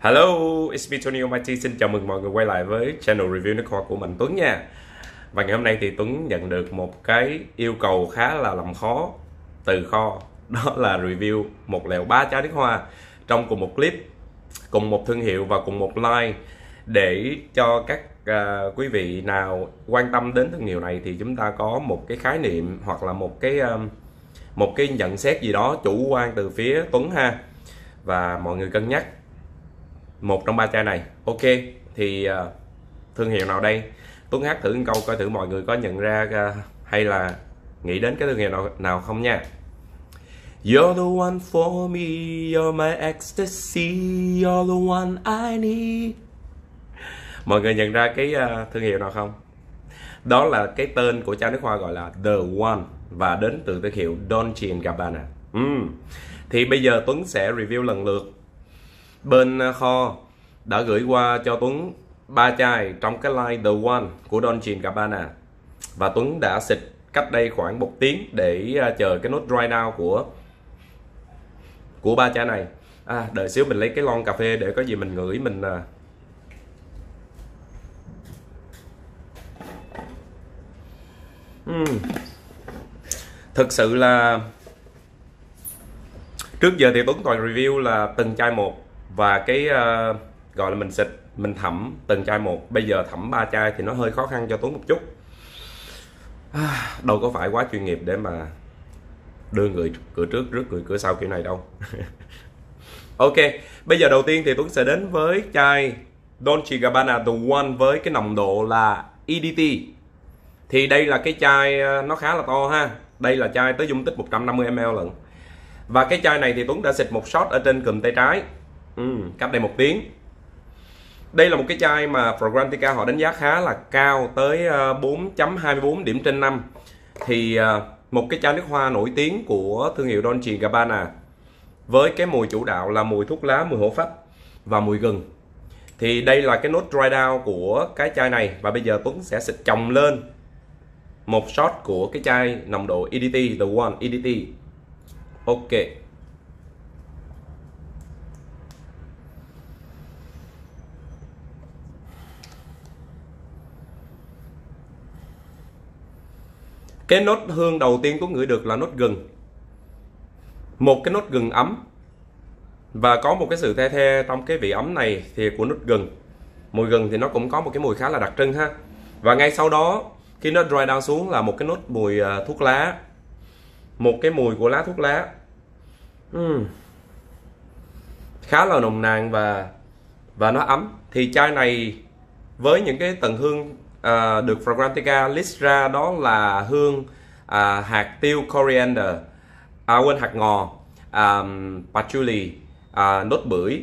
Hello, it's me Tony Almighty. Xin chào mừng mọi người quay lại với channel review nước hoa của Mạnh Tuấn nha. Và ngày hôm nay thì Tuấn nhận được một cái yêu cầu khá là làm khó từ kho. Đó là review một lèo ba trái nước hoa trong cùng một clip, cùng một thương hiệu và cùng một like để cho các uh, quý vị nào quan tâm đến thương hiệu này thì chúng ta có một cái khái niệm hoặc là một cái um, một cái nhận xét gì đó chủ quan từ phía Tuấn ha và mọi người cân nhắc một trong ba chai này ok thì à, thương hiệu nào đây tuấn hát thử câu coi thử mọi người có nhận ra à, hay là nghĩ đến cái thương hiệu nào, nào không nha You're the one for me, you're my ecstasy, you're the one I need Mọi người nhận ra cái à, thương hiệu nào không? Đó là cái tên của chai nước hoa gọi là The One Và đến từ thương hiệu Dolce Gabbana uhm. Thì bây giờ Tuấn sẽ review lần lượt bên à, kho đã gửi qua cho Tuấn ba chai trong cái line The One của Don Chin Gabbana và Tuấn đã xịt cách đây khoảng một tiếng để à, chờ cái nốt dry down của của ba chai này à, đợi xíu mình lấy cái lon cà phê để có gì mình ngửi mình uhm. thực sự là trước giờ thì Tuấn toàn review là từng chai một và cái uh, gọi là mình xịt mình thẩm từng chai một bây giờ thẩm ba chai thì nó hơi khó khăn cho tốn một chút à, đâu có phải quá chuyên nghiệp để mà đưa người cửa trước rước người cửa sau kiểu này đâu ok bây giờ đầu tiên thì tuấn sẽ đến với chai Dolce Gabbana The One với cái nồng độ là EDT thì đây là cái chai ờ, nó khá là to ha đây là chai tới dung tích 150 ml lận và cái chai này thì Tuấn đã xịt một shot ở trên cùm tay trái ừ, cách đây một tiếng đây là một cái chai mà Fragrantica họ đánh giá khá là cao tới 4.24 ờ, điểm trên năm thì ờ, một cái chai nước hoa nổi tiếng của thương hiệu Dolce Gabbana với cái mùi chủ đạo là mùi thuốc lá, mùi hổ phách và mùi gừng thì đây là cái nốt dry down của cái chai này và bây giờ Tuấn sẽ xịt chồng lên một shot của cái chai nồng độ EDT, The One EDT ok cái nốt hương đầu tiên của ngửi được là nốt gừng một cái nốt gừng ấm và có một cái sự the the trong cái vị ấm này thì của nốt gừng mùi gừng thì nó cũng có một cái mùi khá là đặc trưng ha và ngay sau đó khi nó dry down xuống là một cái nốt mùi à, thuốc lá một cái mùi của lá thuốc lá uhm. khá là nồng nàn và và nó ấm thì chai này với những cái tầng hương Ờ, được Fragrantica list ra đó là hương à, hạt tiêu coriander à, quên hạt ngò à, patchouli à, nốt bưởi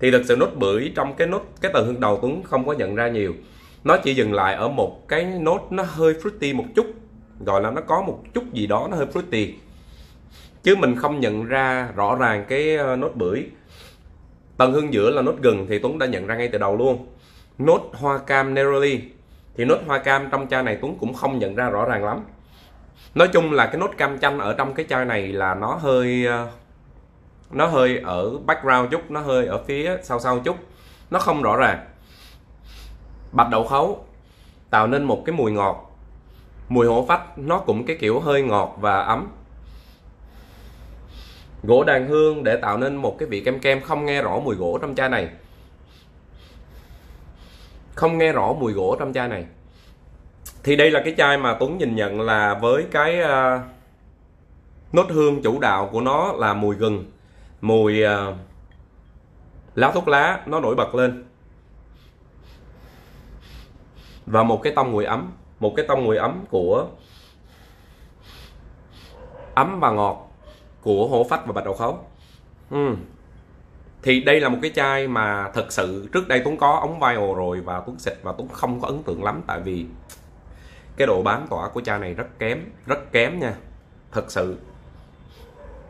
thì thực sự nốt bưởi trong cái nốt cái tầng hương đầu Tuấn không có nhận ra nhiều nó chỉ dừng lại ở một cái nốt nó hơi fruity một chút gọi là nó có một chút gì đó nó hơi fruity chứ mình không nhận ra rõ ràng cái ờ, nốt bưởi tầng hương giữa là nốt gừng thì Tuấn đã nhận ra ngay từ đầu luôn nốt hoa cam neroli thì nốt hoa cam trong chai này Tuấn cũng không nhận ra rõ ràng lắm nói chung là cái nốt cam chanh ở trong cái chai này là nó hơi ờ, nó hơi ở background chút nó hơi ở phía sau sau chút nó không rõ ràng bạch đậu khấu tạo nên một cái mùi ngọt mùi hổ phách nó cũng cái kiểu hơi ngọt và ấm gỗ đàn hương để tạo nên một cái vị kem kem không nghe rõ mùi gỗ trong chai này không nghe rõ mùi gỗ trong chai này thì đây là cái chai mà Tuấn nhìn nhận là với cái uh, nốt hương chủ đạo của nó là mùi gừng mùi uh, lá thuốc lá nó nổi bật lên và một cái tông mùi ấm một cái tông mùi ấm của ấm và ngọt của hổ phách và bạch đậu khấu uhm thì đây là một cái chai mà thật sự trước đây Tuấn có ống viral rồi và Tuấn xịt và Tuấn không có ấn tượng lắm tại vì cái độ bám tỏa của chai này rất kém rất kém nha thật sự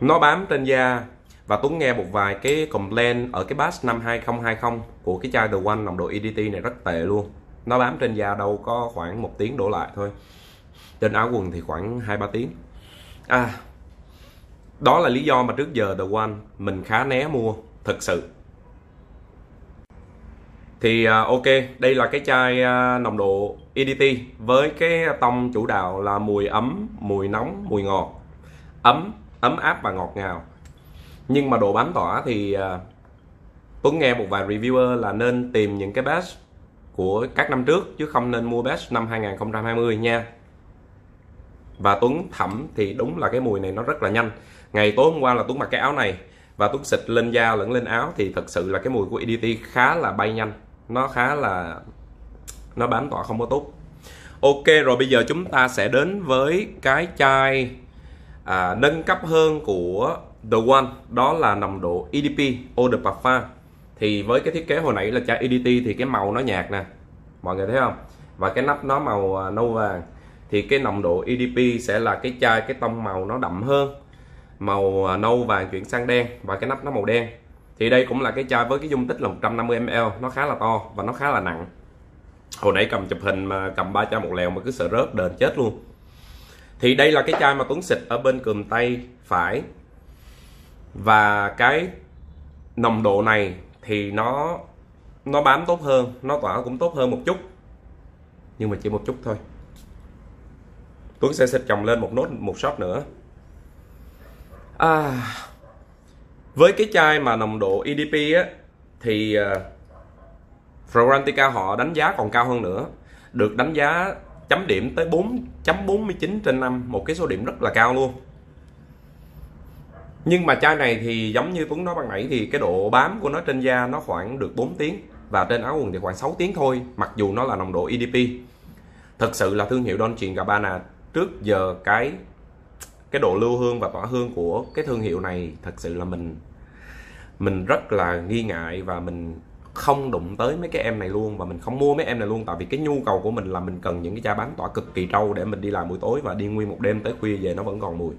nó bám trên da và Tuấn nghe một vài cái complaint ở cái bass năm 2020 của cái chai The One nồng độ EDT này rất tệ luôn nó bám trên da đâu có khoảng một tiếng đổ lại thôi trên áo quần thì khoảng hai ba tiếng à đó là lý do mà trước giờ The One mình khá né mua thực sự thì à, ok đây là cái chai à, nồng độ EDT với cái tông chủ đạo là mùi ấm mùi nóng mùi ngọt ấm ấm áp và ngọt ngào nhưng mà độ bám tỏa thì à, Tuấn nghe một vài reviewer là nên tìm những cái batch của các năm trước chứ không nên mua batch năm 2020 nha và Tuấn thẩm thì đúng là cái mùi này nó rất là nhanh ngày tối hôm qua là Tuấn mặc cái áo này và tuốt xịt lên da lẫn lên áo thì thật sự là cái mùi của EDT khá là bay nhanh nó khá là nó bám tỏa không có tốt ok rồi bây giờ chúng ta sẽ đến với cái chai à, nâng cấp hơn của The One đó là nồng độ EDP Eau de Parfum thì với cái thiết kế hồi nãy là chai EDT thì cái màu nó nhạt nè mọi người thấy không và cái nắp nó màu à, nâu vàng thì cái nồng độ EDP sẽ là cái chai cái tông màu nó đậm hơn màu à, nâu vàng chuyển sang đen và cái nắp nó màu đen thì đây cũng là cái chai với cái dung tích là 150 ml nó khá là to và nó khá là nặng hồi nãy cầm chụp hình mà cầm ba chai một lèo mà cứ sợ rớt đền chết luôn thì đây là cái chai mà Tuấn xịt ở bên cườm tay phải và cái nồng độ này thì nó nó bám tốt hơn nó tỏa cũng tốt hơn một chút nhưng mà chỉ một chút thôi Tuấn sẽ xịt chồng lên một nốt một shot nữa à, với cái chai mà nồng độ EDP á thì uh, à, Fragrantica họ đánh giá còn cao hơn nữa được đánh giá chấm điểm tới 4.49 trên 5 một cái số điểm rất là cao luôn nhưng mà chai này thì giống như Tuấn nói ban nãy thì cái độ bám của nó trên da nó khoảng được 4 tiếng và trên áo quần thì khoảng 6 tiếng thôi mặc dù nó là nồng độ EDP thật sự là thương hiệu Dolce Gabbana trước giờ cái cái độ lưu hương và tỏa hương của cái thương hiệu này thật sự là mình mình rất là nghi ngại và mình không đụng tới mấy cái em này luôn và mình không mua mấy em này luôn tại vì cái nhu cầu của mình là mình cần những cái chai bán tỏa cực kỳ trâu để mình đi làm buổi tối và đi nguyên một đêm tới khuya về nó vẫn còn mùi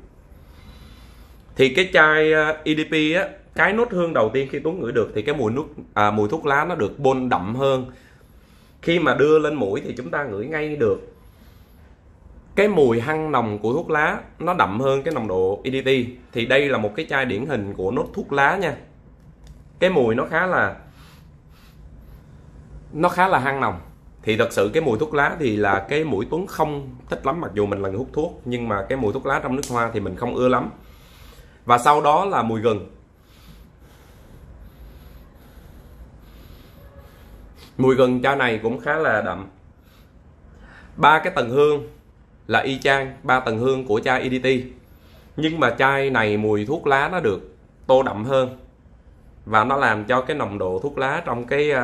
thì cái chai uh, EDP á cái nốt hương đầu tiên khi Tuấn ngửi được thì cái mùi nước à, mùi thuốc lá nó được bôn đậm hơn khi mà đưa lên mũi thì chúng ta ngửi ngay được cái mùi hăng nồng của thuốc lá nó đậm hơn cái nồng độ EDT thì đây là một cái chai điển hình của nốt thuốc lá nha cái mùi nó khá là nó khá là hăng nồng thì thật sự cái mùi thuốc lá thì là cái mũi Tuấn không thích lắm mặc dù mình là người hút thuốc nhưng mà cái mùi thuốc lá trong nước hoa thì mình không ưa lắm và sau đó là mùi gừng mùi gừng chai này cũng khá là đậm ba cái tầng hương là y chang ba tầng hương của chai EDT nhưng mà chai này mùi thuốc lá nó được tô đậm hơn và nó làm cho cái nồng độ thuốc lá trong cái uh,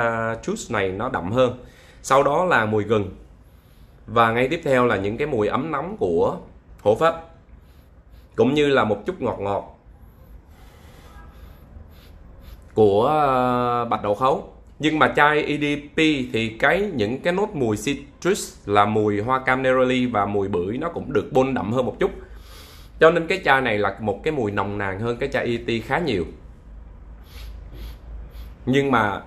juice này nó đậm hơn sau đó là mùi gừng và ngay tiếp theo là những cái mùi ấm nóng của hổ phách cũng như là một chút ngọt ngọt của à, bạch đậu khấu nhưng mà chai EDP thì cái những cái nốt mùi citrus là mùi hoa cam neroli và mùi bưởi nó cũng được bôn đậm hơn một chút cho nên cái chai này là một cái mùi nồng nàn hơn cái chai ET khá nhiều nhưng mà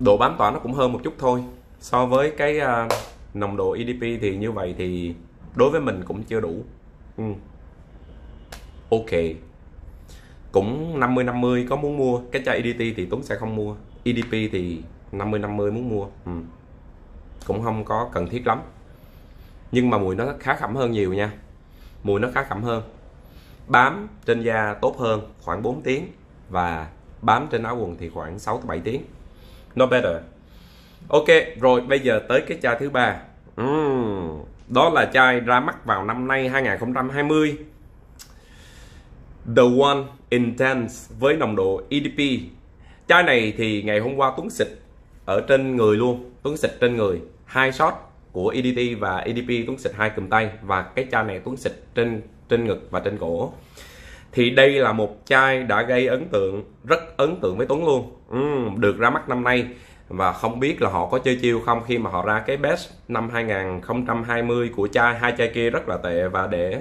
độ bám tỏa nó cũng hơn một chút thôi so với cái uh, nồng độ EDP thì như vậy thì đối với mình cũng chưa đủ ừ. ok cũng 50-50 có muốn mua cái chai EDT thì Tuấn sẽ không mua EDP thì 50-50 muốn mua ừ. cũng không có cần thiết lắm nhưng mà mùi nó khá khẩm hơn nhiều nha mùi nó khá khẩm hơn bám trên da tốt hơn khoảng 4 tiếng và bám trên áo quần thì khoảng 6 7 tiếng no better ok rồi bây giờ tới cái chai thứ ba uhm, đó là chai ra mắt vào năm nay 2020 The One Intense với nồng độ EDP chai này thì ngày hôm qua Tuấn xịt ở trên người luôn Tuấn xịt trên người hai shot của EDT và EDP Tuấn xịt hai cùm tay và cái chai này Tuấn xịt trên trên ngực và trên cổ thì đây là một chai đã gây ấn tượng rất ấn tượng với Tuấn luôn ừ, được ra mắt năm nay và không biết là họ có chơi chiêu không khi mà họ ra cái best năm 2020 của chai hai chai kia rất là tệ và để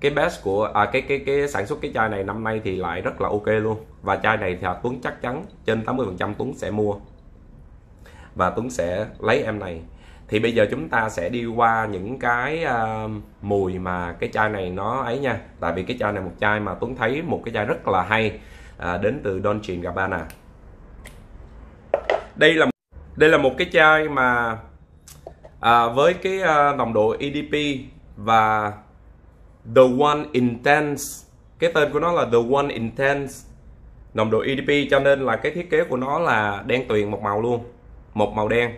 cái base của à, cái cái cái sản xuất cái chai này năm nay thì lại rất là ok luôn và chai này thì Tuấn chắc chắn trên 80% Tuấn sẽ mua và Tuấn sẽ lấy em này thì bây giờ chúng ta sẽ đi qua những cái uh, mùi mà cái chai này nó ấy nha tại vì cái chai này một chai mà Tuấn thấy một cái chai rất là hay uh, đến từ Dolce Gabbana đây là đây là một cái chai mà uh, với cái uh, nồng độ EDP và The One Intense cái tên của nó là The One Intense nồng độ EDP cho nên là cái thiết kế của nó là đen tuyền một màu luôn một màu đen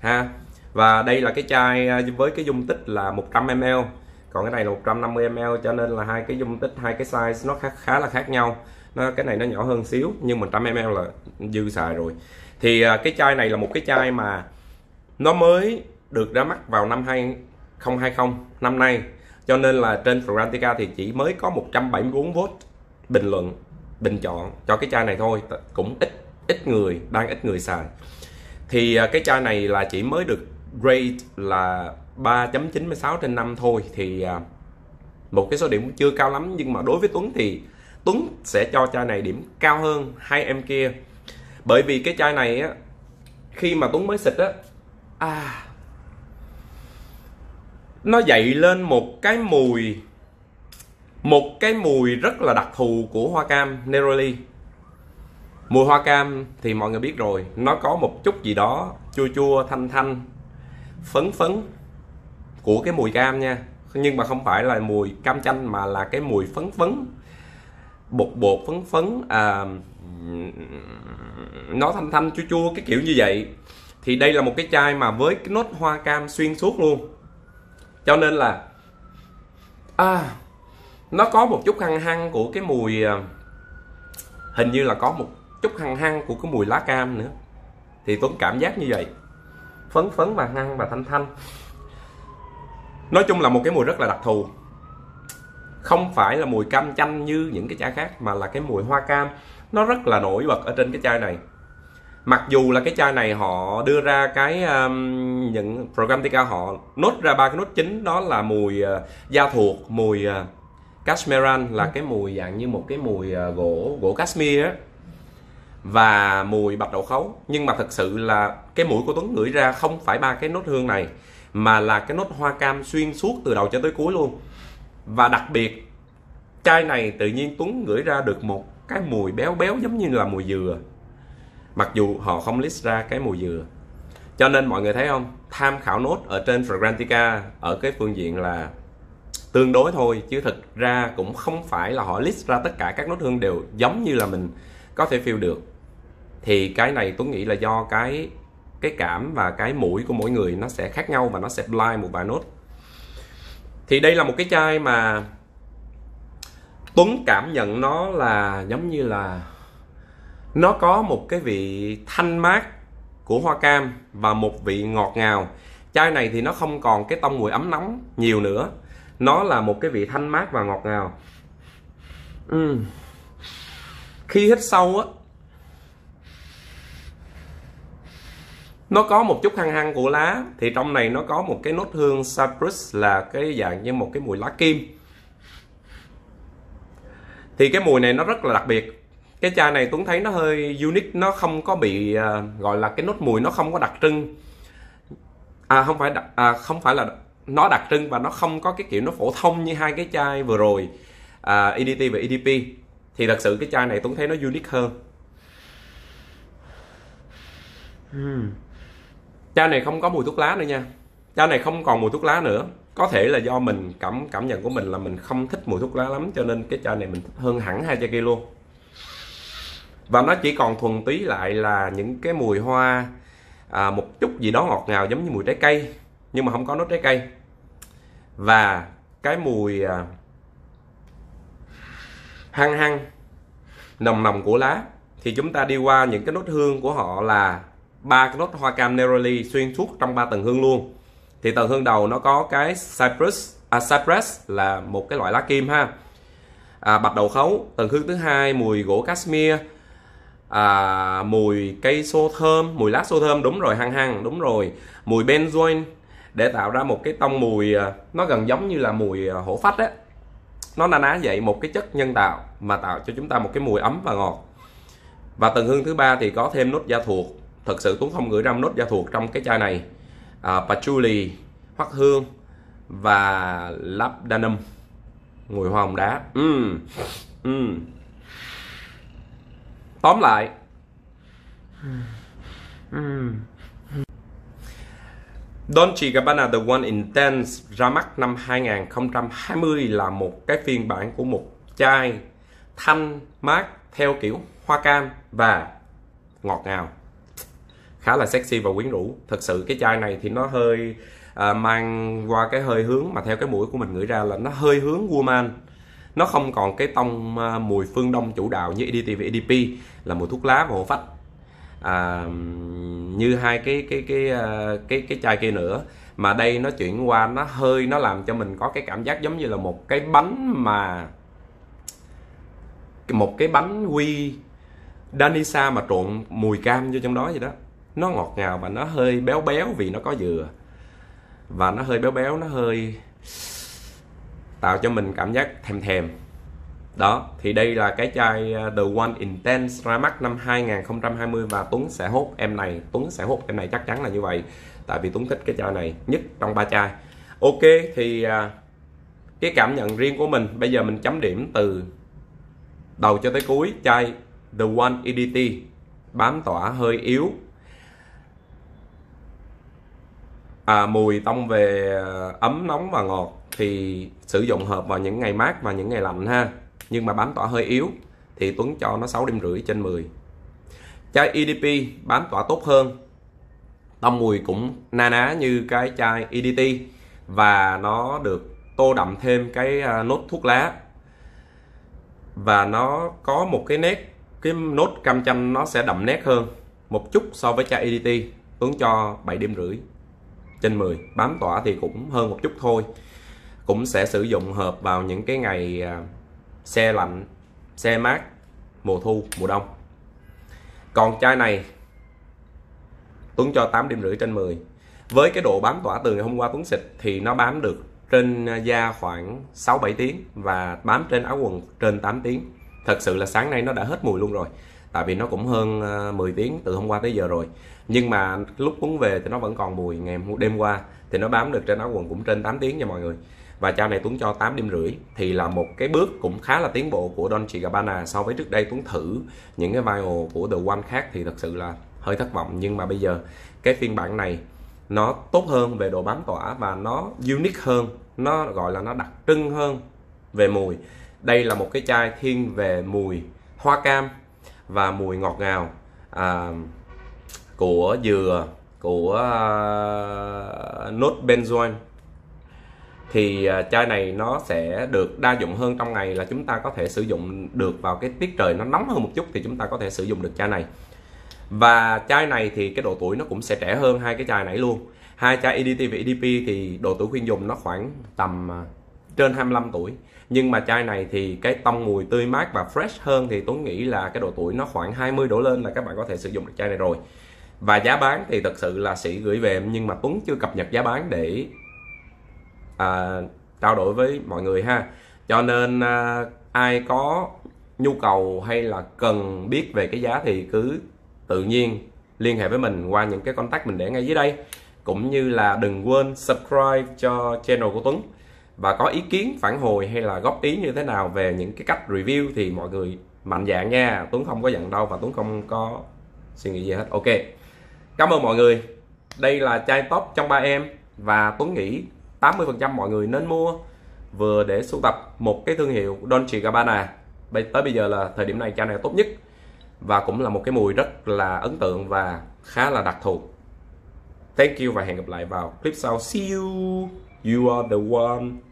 ha và đây là cái chai à, với cái dung tích là 100ml còn cái này là 150ml cho nên là hai cái dung tích hai cái size nó khá, khá là khác nhau nó cái này nó nhỏ hơn xíu nhưng 100ml là dư xài rồi thì à, cái chai này là một cái chai mà nó mới được ra mắt vào năm 2020 năm nay cho nên là trên Frantica thì chỉ mới có 174 vote bình luận bình chọn cho cái chai này thôi cũng ít ít người đang ít người xài thì à, cái chai này là chỉ mới được rate là 3.96 trên năm thôi thì à, một cái số điểm chưa cao lắm nhưng mà đối với Tuấn thì Tuấn sẽ cho chai này điểm cao hơn hai em kia bởi vì cái chai này á khi mà Tuấn mới xịt á à nó dậy lên một cái mùi một cái mùi rất là đặc thù của hoa cam neroli mùi hoa cam thì mọi người biết rồi nó có một chút gì đó chua chua thanh thanh phấn phấn của cái mùi cam nha nhưng mà không phải là mùi cam chanh mà là cái mùi phấn phấn bột bột phấn phấn à, nó thanh thanh chua chua cái kiểu như vậy thì đây là một cái chai mà với cái nốt hoa cam xuyên suốt luôn cho nên là à, nó có một chút hăng hăng của cái mùi à, hình như là có một chút hăng hăng của cái mùi lá cam nữa thì tuấn cảm giác như vậy phấn phấn và hăng và thanh thanh nói chung là một cái mùi rất là đặc thù không phải là mùi cam chanh như những cái chai khác mà là cái mùi hoa cam nó rất là nổi bật ở trên cái chai này mặc dù là cái chai này họ đưa ra cái um, những programmatica họ nốt ra ba cái nốt chính đó là mùi uh, da thuộc mùi uh, cashmeran là ừ. cái mùi dạng như một cái mùi uh, gỗ gỗ cashmere á và mùi bạch đậu khấu nhưng mà thật sự là cái mũi của Tuấn ngửi ra không phải ba cái nốt hương này mà là cái nốt hoa cam xuyên suốt từ đầu cho tới cuối luôn và đặc biệt chai này tự nhiên Tuấn ngửi ra được một cái mùi béo béo giống như là mùi dừa mặc dù họ không list ra cái mùi dừa cho nên mọi người thấy không tham khảo nốt ở trên Fragrantica ở cái phương diện là tương đối thôi chứ thực ra cũng không phải là họ list ra tất cả các nốt hương đều giống như là mình có thể feel được thì cái này tôi nghĩ là do cái cái cảm và cái mũi của mỗi người nó sẽ khác nhau và nó sẽ blind một vài nốt thì đây là một cái chai mà Tuấn cảm nhận nó là giống như là nó có một cái vị thanh mát của hoa cam và một vị ngọt ngào chai này thì nó không còn cái tông mùi ấm nóng nhiều nữa nó là một cái vị thanh mát và ngọt ngào uhm. khi hít sâu á nó có một chút hăng hăng của lá thì trong này nó có một cái nốt hương cypress là cái dạng như một cái mùi lá kim thì cái mùi này nó rất là đặc biệt cái chai này Tuấn thấy nó hơi unique nó không có bị à, gọi là cái nốt mùi nó không có đặc trưng à không phải đặc, à, không phải là nó đặc trưng và nó không có cái kiểu nó phổ thông như hai cái chai vừa rồi à, EDT và EDP thì thật sự cái chai này Tuấn thấy nó unique hơn hmm. chai này không có mùi thuốc lá nữa nha chai này không còn mùi thuốc lá nữa có thể là do mình cảm cảm nhận của mình là mình không thích mùi thuốc lá lắm cho nên cái chai này mình thích hơn hẳn hai chai kia luôn và nó chỉ còn thuần túy lại là những cái mùi hoa à, một chút gì đó ngọt ngào giống như mùi trái cây nhưng mà không có nốt trái cây và cái mùi à, hăng hăng nồng nồng của lá thì chúng ta đi qua những cái nốt hương của họ là ba cái nốt hoa cam neroli xuyên suốt trong ba tầng hương luôn thì tầng hương đầu nó có cái cypress à, cypress là một cái loại lá kim ha à, bạch đầu khấu tầng hương thứ hai mùi gỗ cashmere à, mùi cây xô thơm mùi lá xô thơm đúng rồi hăng hăng đúng rồi mùi benzoin để tạo ra một cái tông mùi à, nó gần giống như là mùi à, hổ phách á nó na ná vậy một cái chất nhân tạo mà tạo cho chúng ta một cái mùi ấm và ngọt và tầng hương thứ ba thì có thêm nốt da thuộc thật sự tuấn không gửi ra nốt da thuộc trong cái chai này à, patchouli hoắc hương và labdanum mùi hoa hồng đá uhm. Uhm tóm lại hmm. Dolce Gabbana The One Intense ra mắt năm 2020 là một cái phiên bản của một chai thanh mát theo kiểu hoa cam và ngọt ngào khá là sexy và quyến rũ thật sự cái chai này thì nó hơi à, mang qua cái hơi hướng mà theo cái mũi của mình ngửi ra là nó hơi hướng woman nó không còn cái tông à, mùi phương đông chủ đạo như EDT và EDP là mùi thuốc lá và hổ phách à, như hai cái cái cái à, cái cái, chai kia nữa mà đây nó chuyển qua nó hơi nó làm cho mình có cái cảm giác giống như là một cái bánh mà một cái bánh quy danisa mà trộn mùi cam vô trong đó vậy đó nó ngọt ngào và nó hơi béo béo vì nó có dừa và nó hơi béo béo nó hơi tạo cho mình cảm giác thèm thèm đó thì đây là cái chai ờ, The One Intense ra mắt năm 2020 và Tuấn sẽ hút em này Tuấn sẽ hút em này chắc chắn là như vậy tại vì Tuấn thích cái chai này nhất trong ba chai ok thì ờ, cái cảm nhận riêng của mình bây giờ mình chấm điểm từ đầu cho tới cuối chai The One EDT bám tỏa hơi yếu à, mùi tông về ờ, ấm nóng và ngọt thì sử dụng hợp vào những ngày mát và những ngày lạnh ha nhưng mà bám tỏa hơi yếu thì Tuấn cho nó 6 điểm rưỡi trên 10 chai EDP bám tỏa tốt hơn tâm mùi cũng na ná như cái chai EDT và nó được tô đậm thêm cái à, nốt thuốc lá và nó có một cái nét cái nốt cam chanh nó sẽ đậm nét hơn một chút so với chai EDT Tuấn cho 7 điểm rưỡi trên 10 bám tỏa thì cũng hơn một chút thôi cũng sẽ sử dụng hợp vào những cái ngày à, xe lạnh xe mát mùa thu mùa đông còn chai này Tuấn cho 8 điểm rưỡi trên 10 với cái độ bám tỏa từ ngày hôm qua Tuấn xịt thì nó bám được trên à, da khoảng 6-7 tiếng và bám trên áo quần trên 8 tiếng thật sự là sáng nay nó đã hết mùi luôn rồi tại vì nó cũng hơn 10 à, tiếng từ hôm qua tới giờ rồi nhưng mà lúc Tuấn về thì nó vẫn còn mùi ngày đêm qua thì nó bám được trên áo quần cũng trên 8 tiếng nha mọi người và chai này Tuấn cho 8 điểm rưỡi thì là một cái bước cũng khá là tiến bộ của Dolce Gabbana so với trước đây Tuấn thử những cái vial của The One khác thì thật sự là hơi thất vọng nhưng mà bây giờ cái phiên bản này nó tốt hơn về độ bám tỏa và nó unique hơn nó gọi là nó đặc trưng hơn về mùi đây là một cái chai thiên về mùi hoa cam và mùi ngọt ngào à, của dừa của uh, nốt benzoin thì à, chai này nó sẽ được đa dụng hơn trong ngày là chúng ta có thể sử dụng được vào cái tiết trời nó nóng hơn một chút thì chúng ta có thể sử dụng được chai này và chai này thì cái độ tuổi nó cũng sẽ trẻ hơn hai cái chai nãy luôn hai chai EDT và EDP thì độ tuổi khuyên dùng nó khoảng tầm à, trên 25 tuổi nhưng mà chai này thì cái tông mùi tươi mát và fresh hơn thì Tuấn nghĩ là cái độ tuổi nó khoảng 20 đổ lên là các bạn có thể sử dụng được chai này rồi và giá bán thì thật sự là sĩ gửi về nhưng mà Tuấn chưa cập nhật giá bán để à, trao đổi với mọi người ha cho nên à, ai có nhu cầu hay là cần biết về cái giá thì cứ tự nhiên liên hệ với mình qua những cái contact mình để ngay dưới đây cũng như là đừng quên subscribe cho channel của Tuấn và có ý kiến phản hồi hay là góp ý như thế nào về những cái cách review thì mọi người mạnh dạn nha Tuấn không có giận đâu và Tuấn không có suy nghĩ gì hết ok cảm ơn mọi người đây là chai top trong ba em và Tuấn nghĩ 80% mọi người nên mua vừa để sưu tập một cái thương hiệu Dolce Gabbana Bây tới bây giờ là thời điểm này chai này tốt nhất và cũng là một cái mùi rất là ấn tượng và khá là đặc thù thank you và hẹn gặp lại vào clip sau see you you are the one